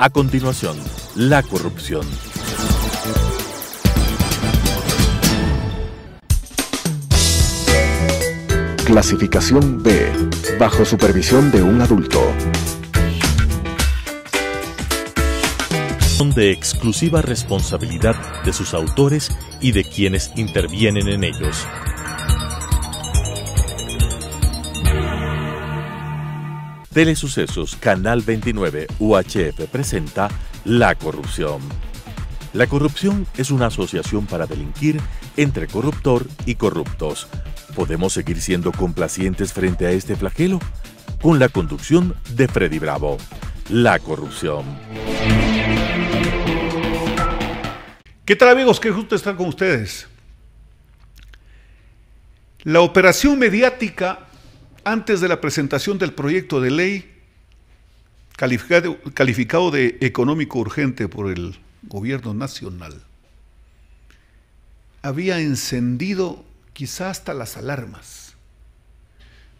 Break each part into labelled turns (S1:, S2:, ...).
S1: A continuación, la corrupción. Clasificación B, bajo supervisión de un adulto. Son de exclusiva responsabilidad de sus autores y de quienes intervienen en ellos. Telesucesos Canal 29 UHF presenta La Corrupción. La corrupción es una asociación para delinquir entre corruptor y corruptos. ¿Podemos seguir siendo complacientes frente a este flagelo? Con la conducción de Freddy Bravo. La corrupción.
S2: ¿Qué tal amigos? Qué gusto estar con ustedes. La operación mediática antes de la presentación del proyecto de ley calificado, de económico urgente por el gobierno nacional, había encendido quizá hasta las alarmas,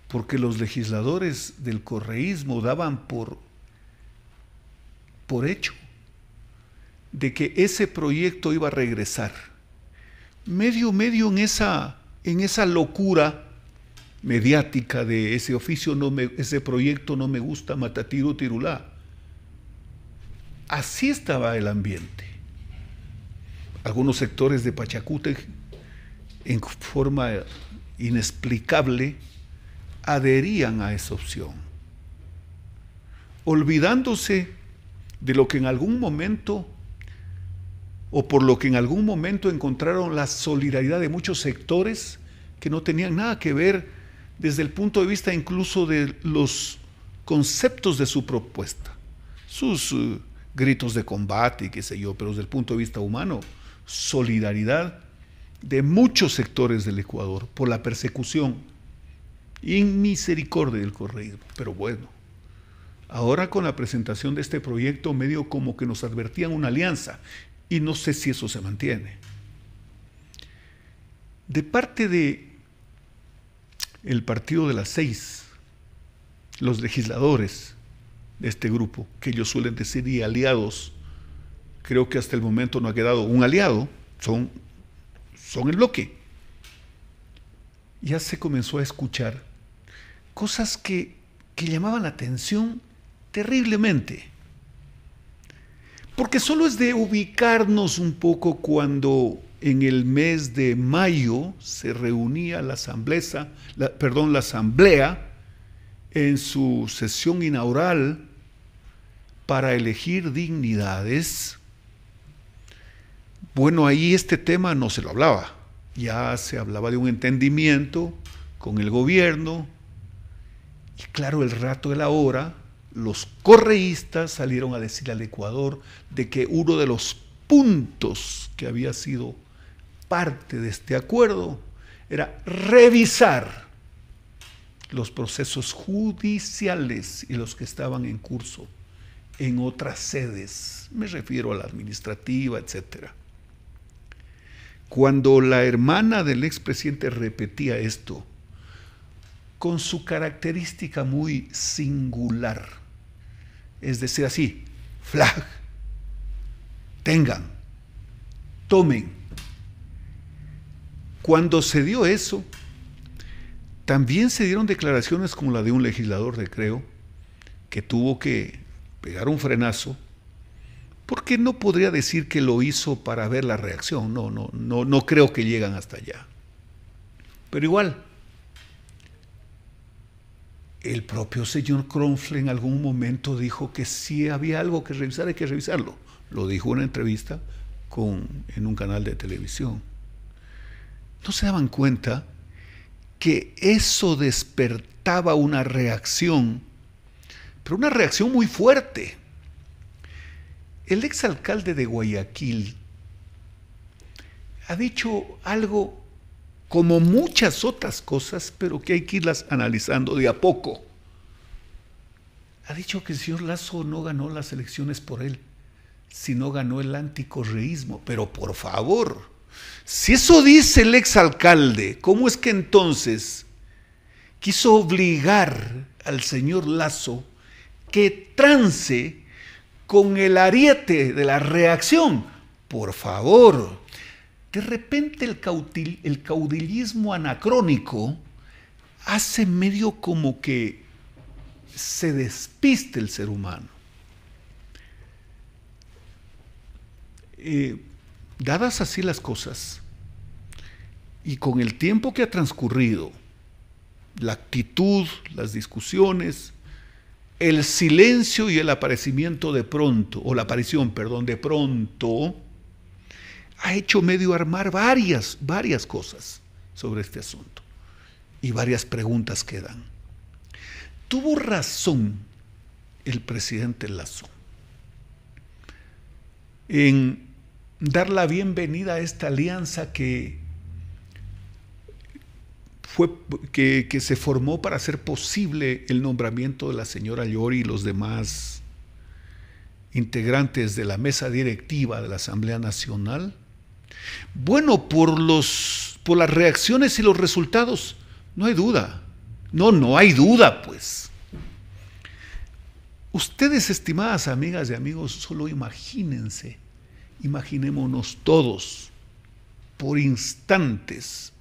S2: porque los legisladores del correísmo daban por, por hecho de que ese proyecto iba a regresar. Medio, medio en esa, en esa locura mediática de ese oficio, no ese proyecto no me gusta, matatiro tirulá. Así estaba el ambiente. Algunos sectores de Pachacute, en forma inexplicable, adherían a esa opción, olvidándose de lo que en algún momento o por lo que en algún momento encontraron la solidaridad de muchos sectores que no tenían nada que ver desde el punto de vista incluso de los conceptos de su propuesta, sus eh, gritos de combate qué sé yo, pero desde el punto de vista humano, solidaridad de muchos sectores del Ecuador por la persecución y misericordia del correísmo. Pero bueno, ahora con la presentación de este proyecto medio como que nos advertían una alianza y no sé si eso se mantiene. De parte de el partido de las seis, los legisladores de este grupo, que ellos suelen decir y aliados, creo que hasta el momento no ha quedado un aliado, son, son el bloque. Ya se comenzó a escuchar cosas que, que llamaban la atención terriblemente. Porque solo es de ubicarnos un poco cuando en el mes de mayo se reunía la asamblea, perdón, la asamblea en su sesión inaugural para elegir dignidades. Bueno, ahí este tema no se lo hablaba. Ya se hablaba de un entendimiento con el gobierno. Y claro, el rato de la hora, los correístas salieron a decir al Ecuador de que uno de los puntos que había sido parte de este acuerdo era revisar los procesos judiciales y los que estaban en curso en otras sedes, me refiero a la administrativa, etc. Cuando la hermana del expresidente repetía esto, con su característica muy singular, es decir, así, flag, tengan, tomen, cuando se dio eso, también se dieron declaraciones como la de un legislador de Creo, que tuvo que pegar un frenazo, porque no podría decir que lo hizo para ver la reacción, no, no, no, no creo que llegan hasta allá. Pero igual, el propio señor Kronfle en algún momento dijo que si había algo que revisar, hay que revisarlo. Lo dijo en una entrevista con, en un canal de televisión no se daban cuenta que eso despertaba una reacción, pero una reacción muy fuerte. El exalcalde de Guayaquil ha dicho algo como muchas otras cosas, pero que hay que irlas analizando de a poco. Ha dicho que el señor Lazo no ganó las elecciones por él, sino ganó el anticorreísmo. Pero por favor, si eso dice el exalcalde, ¿cómo es que entonces quiso obligar al señor Lazo que trance con el ariete de la reacción? Por favor, de repente el, caudillismo caudilismo anacrónico hace medio como que se despiste el ser humano. Eh, Dadas así las cosas, y con el tiempo que ha transcurrido, la actitud, las discusiones, el silencio y el aparecimiento de pronto, o la aparición, perdón, de pronto, ha hecho medio armar varias, varias cosas sobre este asunto y varias preguntas quedan. ¿Tuvo razón el presidente Lazo en dar la bienvenida a esta alianza que, fue, que, se formó para hacer posible el nombramiento de la señora Llori y los demás integrantes de la mesa directiva de la Asamblea Nacional? Bueno, por, los, por las reacciones y los resultados, no hay duda. No, no hay duda, pues. Ustedes, estimadas amigas y amigos, solo imagínense Imaginémonos todos por instantes.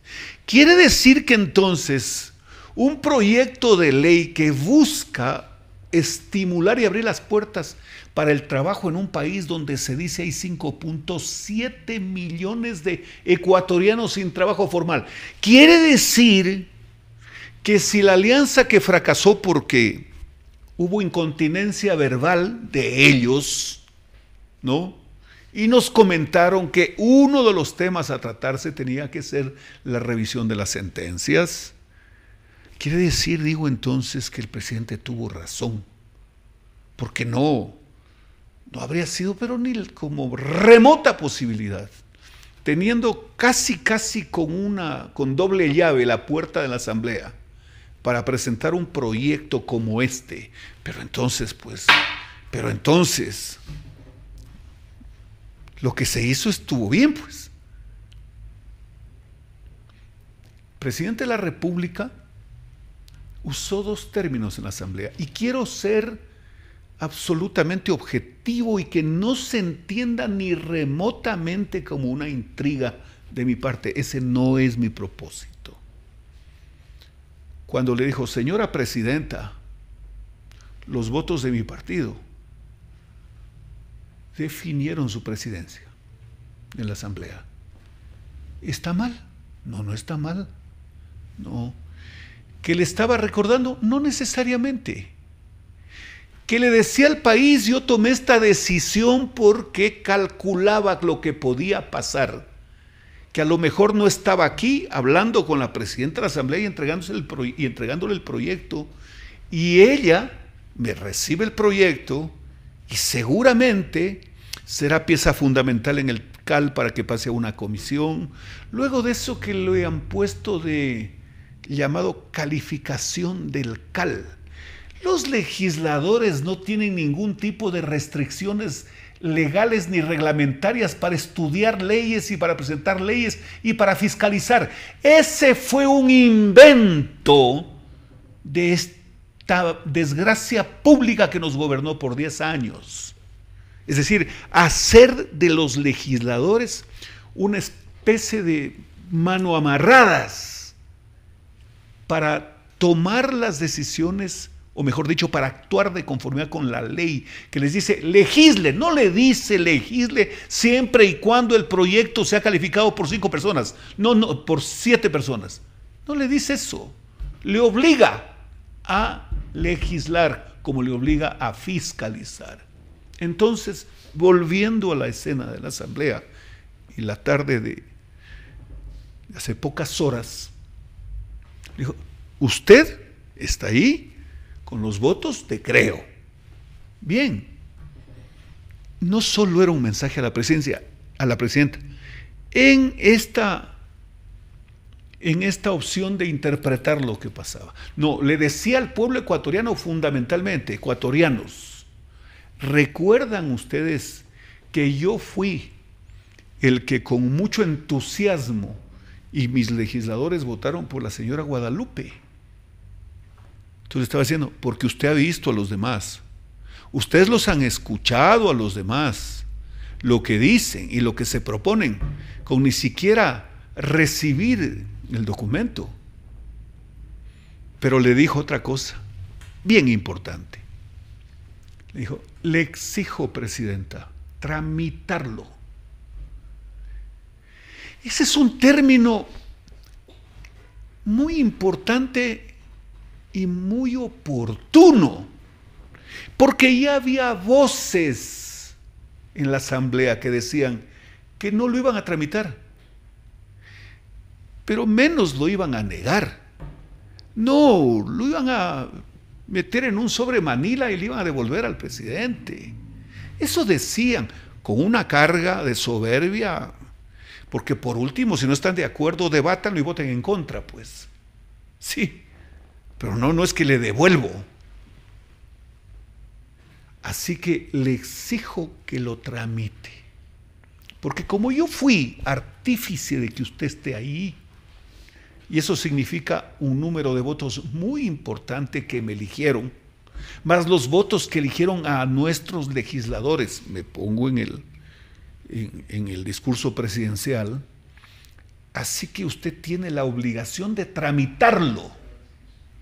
S2: Quiere decir que entonces un proyecto de ley que busca estimular y abrir las puertas para el trabajo en un país donde se dice hay 5.7 millones de ecuatorianos sin trabajo formal. Quiere decir que si la alianza que fracasó porque hubo incontinencia verbal de ellos, ¿no? y nos comentaron que uno de los temas a tratarse tenía que ser la revisión de las sentencias. Quiere decir, digo entonces, que el presidente tuvo razón, porque no, no habría sido, pero ni como remota posibilidad, teniendo casi, casi con una, con doble llave la puerta de la asamblea para presentar un proyecto como este. Pero entonces, pues, pero entonces, lo que se hizo estuvo bien, pues. presidente de la República usó dos términos en la Asamblea y quiero ser absolutamente objetivo y que no se entienda ni remotamente como una intriga de mi parte. Ese no es mi propósito. Cuando le dijo, señora presidenta, los votos de mi partido definieron su presidencia en la Asamblea. ¿Está mal? No, no está mal. No. ¿Que le estaba recordando? No necesariamente. ¿Que le decía al país, yo tomé esta decisión porque calculaba lo que podía pasar? Que a lo mejor no estaba aquí hablando con la presidenta de la Asamblea y, el y entregándole el proyecto. Y ella me recibe el proyecto y seguramente será pieza fundamental en el CAL para que pase a una comisión. Luego de eso que le han puesto de llamado calificación del CAL. Los legisladores no tienen ningún tipo de restricciones legales ni reglamentarias para estudiar leyes y para presentar leyes y para fiscalizar. Ese fue un invento de esta desgracia pública que nos gobernó por 10 años. Es decir, hacer de los legisladores una especie de mano amarradas para tomar las decisiones, o mejor dicho, para actuar de conformidad con la ley, que les dice, legisle, no le dice legisle siempre y cuando el proyecto sea calificado por cinco personas, no, no, por siete personas. No le dice eso, le obliga a legislar como le obliga a fiscalizar. Entonces, volviendo a la escena de la asamblea, y la tarde de hace pocas horas, dijo, usted está ahí con los votos, te creo. Bien, no solo era un mensaje a la presencia, a la presidenta, en esta en esta opción de interpretar lo que pasaba. No, le decía al pueblo ecuatoriano fundamentalmente, ecuatorianos, ¿Recuerdan ustedes que yo fui el que con mucho entusiasmo y mis legisladores votaron por la señora Guadalupe? Entonces estaba diciendo, porque usted ha visto a los demás, ustedes los han escuchado a los demás, lo que dicen y lo que se proponen, con ni siquiera recibir el documento. Pero le dijo otra cosa, bien importante. Le dijo, le exijo, Presidenta, tramitarlo. Ese es un término muy importante y muy oportuno, porque ya había voces en la Asamblea que decían que no lo iban a tramitar, pero menos lo iban a negar. No, lo iban a meter en un sobre Manila y le iban a devolver al presidente. Eso decían con una carga de soberbia, porque por último, si no están de acuerdo, debátanlo y voten en contra, pues. Sí, pero no, no es que le devuelvo. Así que le exijo que lo tramite. Porque como yo fui artífice de que usted esté ahí, y eso significa un número de votos muy importante que me eligieron, más los votos que eligieron a nuestros legisladores. Me pongo en el, en, el discurso presidencial. Así que usted tiene la obligación de tramitarlo.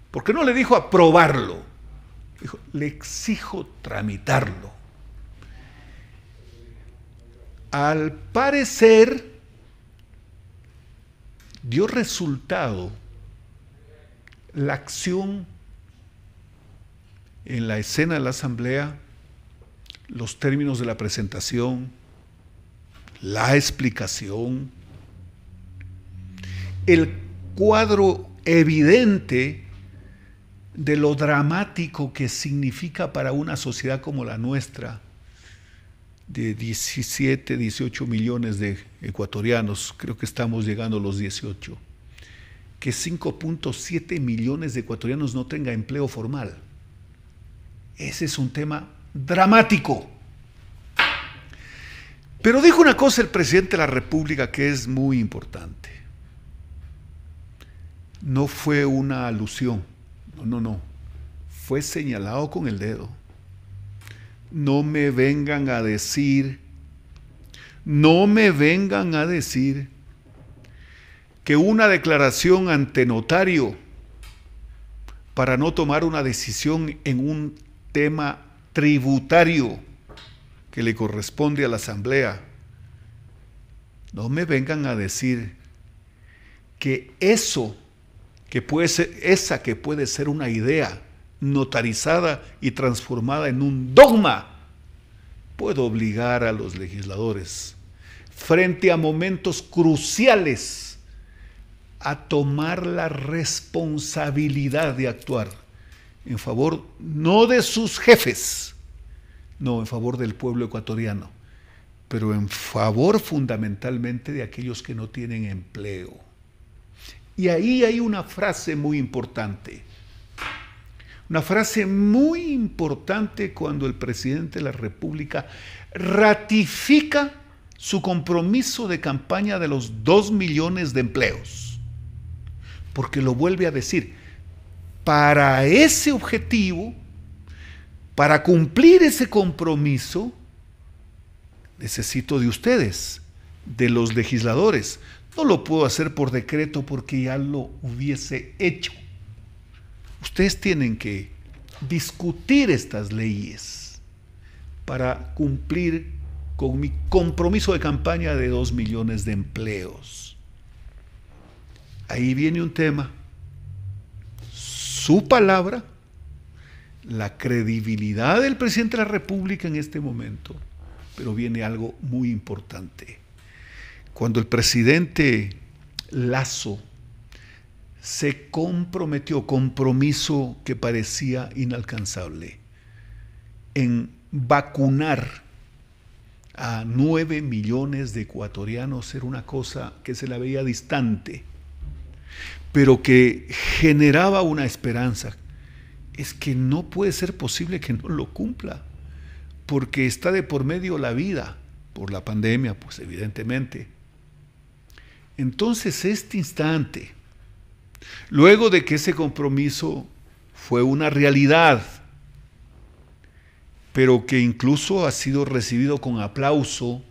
S2: Porque no le dijo aprobarlo. le exijo tramitarlo. Al parecer, dio resultado la acción en la escena de la asamblea, los términos de la presentación, la explicación, el cuadro evidente de lo dramático que significa para una sociedad como la nuestra de 17, 18 millones de ecuatorianos, creo que estamos llegando a los 18, que 5.7 millones de ecuatorianos no tenga empleo formal. Ese es un tema dramático. Pero dijo una cosa el presidente de la República que es muy importante. No fue una alusión, no, no, no. Fue señalado con el dedo no me vengan a decir, no me vengan a decir que una declaración ante notario para no tomar una decisión en un tema tributario que le corresponde a la Asamblea, no me vengan a decir que eso, que puede ser, esa que puede ser una idea, notarizada y transformada en un dogma, puedo obligar a los legisladores, frente a momentos cruciales, a tomar la responsabilidad de actuar en favor no de sus jefes, no, en favor del pueblo ecuatoriano, pero en favor fundamentalmente de aquellos que no tienen empleo. Y ahí hay una frase muy importante una frase muy importante cuando el presidente de la República ratifica su compromiso de campaña de los 2 millones de empleos. Porque lo vuelve a decir, para ese objetivo, para cumplir ese compromiso, necesito de ustedes, de los legisladores. No lo puedo hacer por decreto porque ya lo hubiese hecho. Ustedes tienen que discutir estas leyes para cumplir con mi compromiso de campaña de dos millones de empleos. Ahí viene un tema. Su palabra, la credibilidad del presidente de la República en este momento, pero viene algo muy importante. Cuando el presidente Lazo se comprometió, compromiso que parecía inalcanzable, en vacunar a nueve millones de ecuatorianos era una cosa que se la veía distante, pero que generaba una esperanza. Es que no puede ser posible que no lo cumpla, porque está de por medio la vida, por la pandemia, pues evidentemente. Entonces este instante, Luego de que ese compromiso fue una realidad, pero que incluso ha sido recibido con aplauso,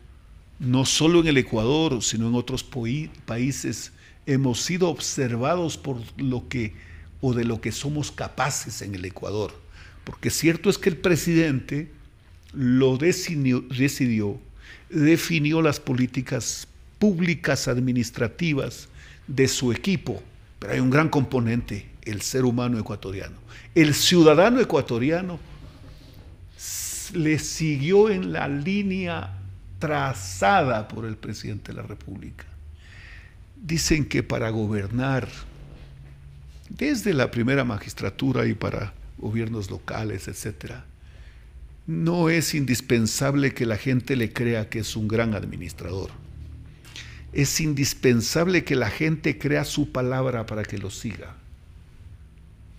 S2: no solo en el Ecuador, sino en otros países, hemos sido observados por lo que o de lo que somos capaces en el Ecuador. Porque cierto es que el presidente lo decidió, definió las políticas públicas administrativas de su equipo pero hay un gran componente, el ser humano ecuatoriano. El ciudadano ecuatoriano le siguió en la línea trazada por el presidente de la República. Dicen que para gobernar, desde la primera magistratura y para gobiernos locales, etcétera, no es indispensable que la gente le crea que es un gran administrador es indispensable que la gente crea su palabra para que lo siga.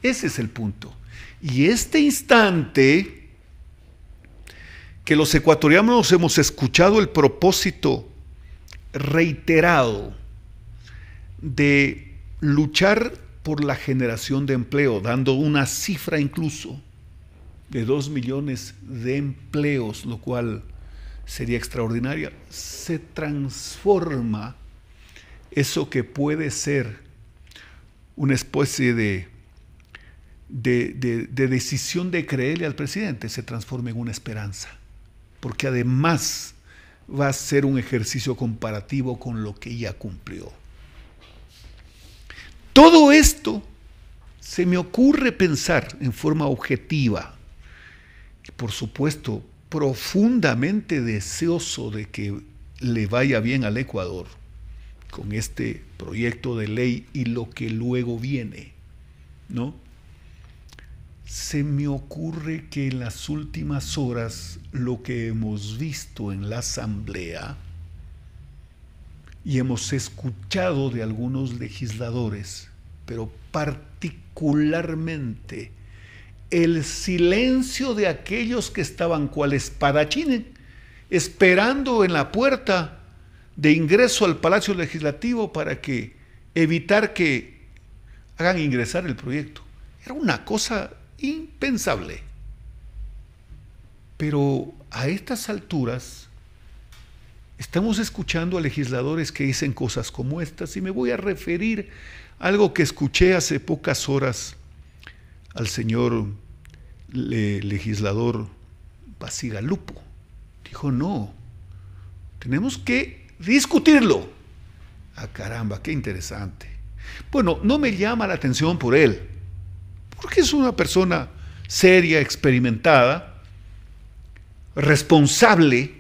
S2: Ese es el punto. Y este instante que los ecuatorianos hemos escuchado el propósito reiterado de luchar por la generación de empleo, dando una cifra incluso de dos millones de empleos, lo cual sería extraordinaria, se transforma eso que puede ser una especie de, de, decisión de creerle al presidente, se transforma en una esperanza, porque además va a ser un ejercicio comparativo con lo que ya cumplió. Todo esto se me ocurre pensar en forma objetiva, por supuesto profundamente deseoso de que le vaya bien al Ecuador con este proyecto de ley y lo que luego viene, ¿no? Se me ocurre que en las últimas horas lo que hemos visto en la Asamblea y hemos escuchado de algunos legisladores, pero particularmente el silencio de aquellos que estaban cual espadachines, esperando en la puerta de ingreso al Palacio Legislativo para que evitar que hagan ingresar el proyecto. Era una cosa impensable. Pero a estas alturas estamos escuchando a legisladores que dicen cosas como estas y me voy a referir a algo que escuché hace pocas horas al señor legislador Vasigalupo Dijo, no, tenemos que discutirlo. Ah, caramba, qué interesante. Bueno, no me llama la atención por él, porque es una persona seria, experimentada, responsable,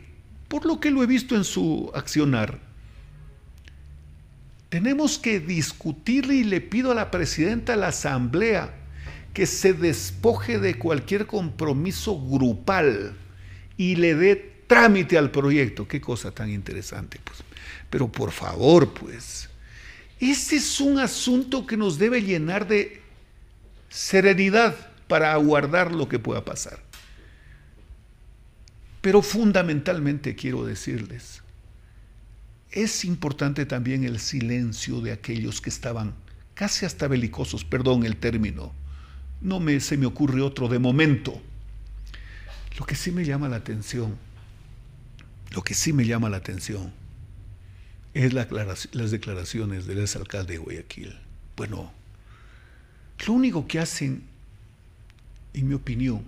S2: por lo que lo he visto en su accionar. Tenemos que discutirle y le pido a la presidenta de la Asamblea que se despoje de cualquier compromiso grupal y le dé trámite al proyecto. Qué cosa tan interesante, pues. Pero por favor, pues, este es un asunto que nos debe llenar de serenidad para aguardar lo que pueda pasar. Pero fundamentalmente quiero decirles, es importante también el silencio de aquellos que estaban casi hasta belicosos, perdón el término, no me, se me ocurre otro de momento. Lo que sí me llama la atención, lo que sí me llama la atención es las declaraciones del alcalde de Guayaquil. Bueno, lo único que hacen, en mi opinión,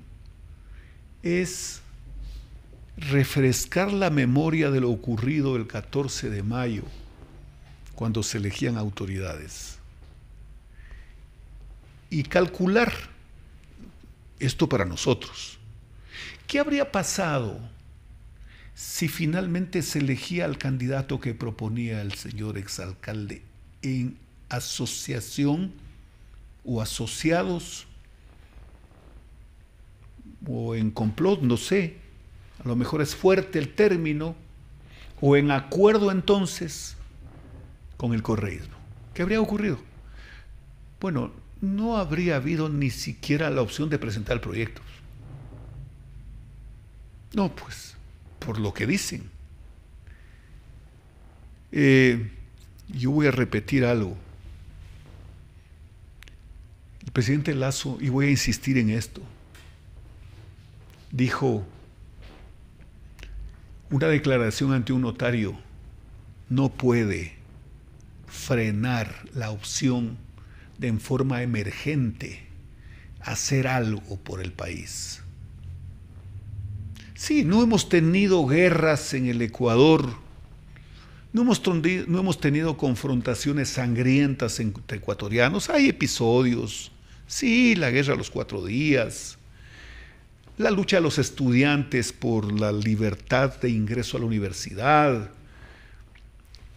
S2: es refrescar la memoria de lo ocurrido el 14 de mayo, cuando se elegían autoridades y calcular esto para nosotros. ¿Qué habría pasado si finalmente se elegía al candidato que proponía el señor exalcalde en asociación o asociados o en complot, no sé, a lo mejor es fuerte el término, o en acuerdo entonces con el correísmo. ¿Qué habría ocurrido? Bueno, no habría habido ni siquiera la opción de presentar proyectos. No, pues, por lo que dicen. Eh, yo voy a repetir algo. El presidente Lazo, y voy a insistir en esto, dijo una declaración ante un notario no puede frenar la opción de en forma emergente hacer algo por el país. Sí, no hemos tenido guerras en el Ecuador, no hemos, tenido, no hemos tenido confrontaciones sangrientas entre ecuatorianos, hay episodios, sí, la guerra de los cuatro días, la lucha de los estudiantes por la libertad de ingreso a la universidad.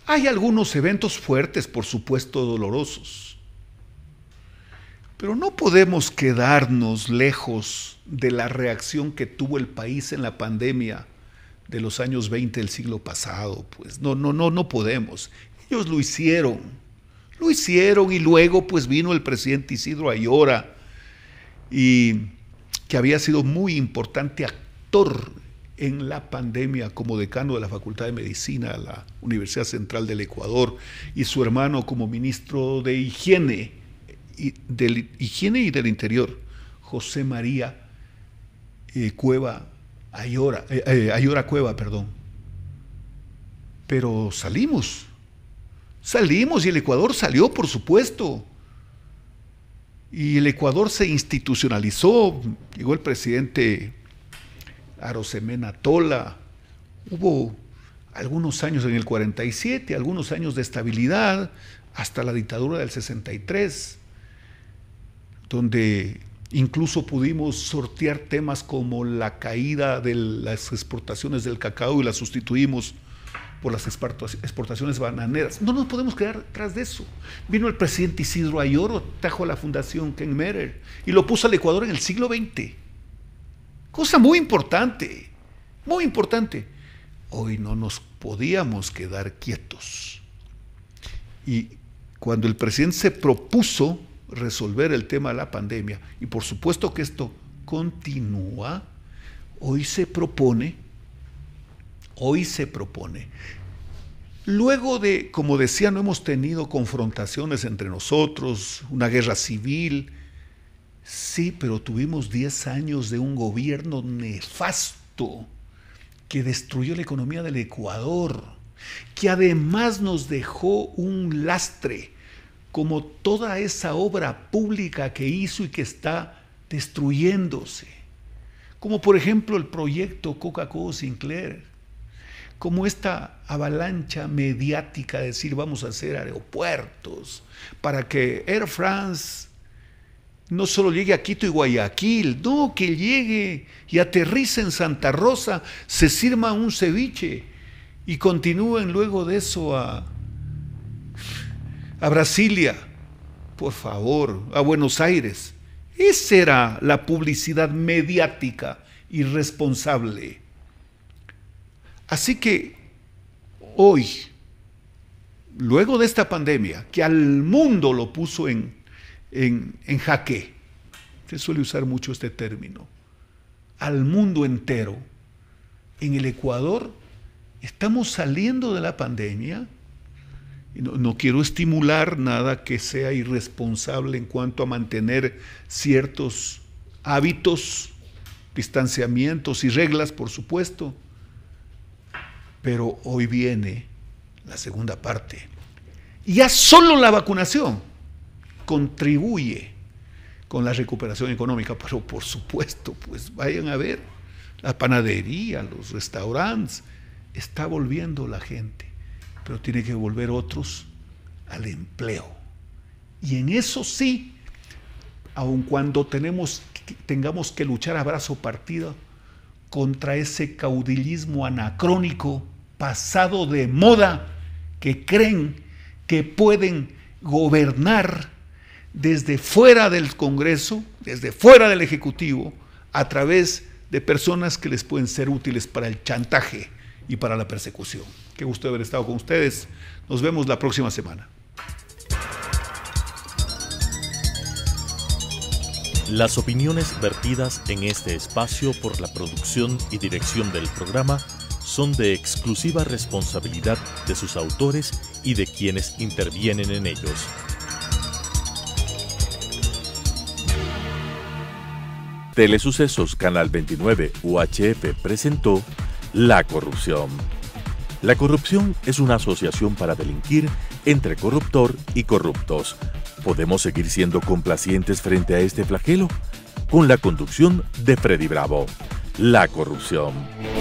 S2: Hay algunos eventos fuertes, por supuesto dolorosos, pero no podemos quedarnos lejos de la reacción que tuvo el país en la pandemia de los años 20 del siglo pasado, pues no no no no podemos. Ellos lo hicieron. Lo hicieron y luego pues vino el presidente Isidro Ayora y que había sido muy importante actor en la pandemia como decano de la Facultad de Medicina de la Universidad Central del Ecuador y su hermano como ministro de Higiene de Higiene y del Interior, José María eh, Cueva eh, eh, Ayora, Cueva, perdón. Pero salimos. Salimos y el Ecuador salió, por supuesto. Y el Ecuador se institucionalizó. Llegó el presidente Arosemena Tola. Hubo algunos años en el 47, algunos años de estabilidad, hasta la dictadura del 63 donde incluso pudimos sortear temas como la caída de las exportaciones del cacao y la sustituimos por las exportaciones bananeras. No nos podemos quedar tras de eso. Vino el presidente Isidro Ayoro, trajo a la fundación Ken y lo puso al Ecuador en el siglo XX. Cosa muy importante, muy importante. Hoy no nos podíamos quedar quietos. Y cuando el presidente se propuso resolver el tema de la pandemia, y por supuesto que esto continúa, hoy se propone, hoy se propone, luego de, como decía, no hemos tenido confrontaciones entre nosotros, una guerra civil, sí, pero tuvimos 10 años de un gobierno nefasto que destruyó la economía del Ecuador, que además nos dejó un lastre como toda esa obra pública que hizo y que está destruyéndose, como por ejemplo el proyecto Coca-Cola Sinclair, como esta avalancha mediática de decir vamos a hacer aeropuertos para que Air France no solo llegue a Quito y Guayaquil, no, que llegue y aterrice en Santa Rosa, se sirva un ceviche y continúen luego de eso a a Brasilia, por favor, a Buenos Aires. Esa era la publicidad mediática irresponsable. Así que hoy, luego de esta pandemia, que al mundo lo puso en, en, en jaque, se suele usar mucho este término, al mundo entero, en el Ecuador, estamos saliendo de la pandemia no, quiero estimular nada que sea irresponsable en cuanto a mantener ciertos hábitos, distanciamientos y reglas, por supuesto. Pero hoy viene la segunda parte. Ya solo la vacunación contribuye con la recuperación económica, pero por supuesto, pues vayan a ver, la panadería, los restaurantes, está volviendo la gente pero tiene que volver otros al empleo. Y en eso sí, aun cuando tenemos, tengamos que luchar a brazo partido contra ese caudillismo anacrónico, pasado de moda, que creen que pueden gobernar desde fuera del Congreso, desde fuera del Ejecutivo, a través de personas que les pueden ser útiles para el chantaje y para la persecución. Qué gusto haber estado con ustedes. Nos vemos la próxima semana.
S1: Las opiniones vertidas en este espacio por la producción y dirección del programa son de exclusiva responsabilidad de sus autores y de quienes intervienen en ellos. Telesucesos Canal 29 UHF presentó la corrupción. La corrupción es una asociación para delinquir entre corruptor y corruptos. ¿Podemos seguir siendo complacientes frente a este flagelo? Con la conducción de Freddy Bravo. La corrupción.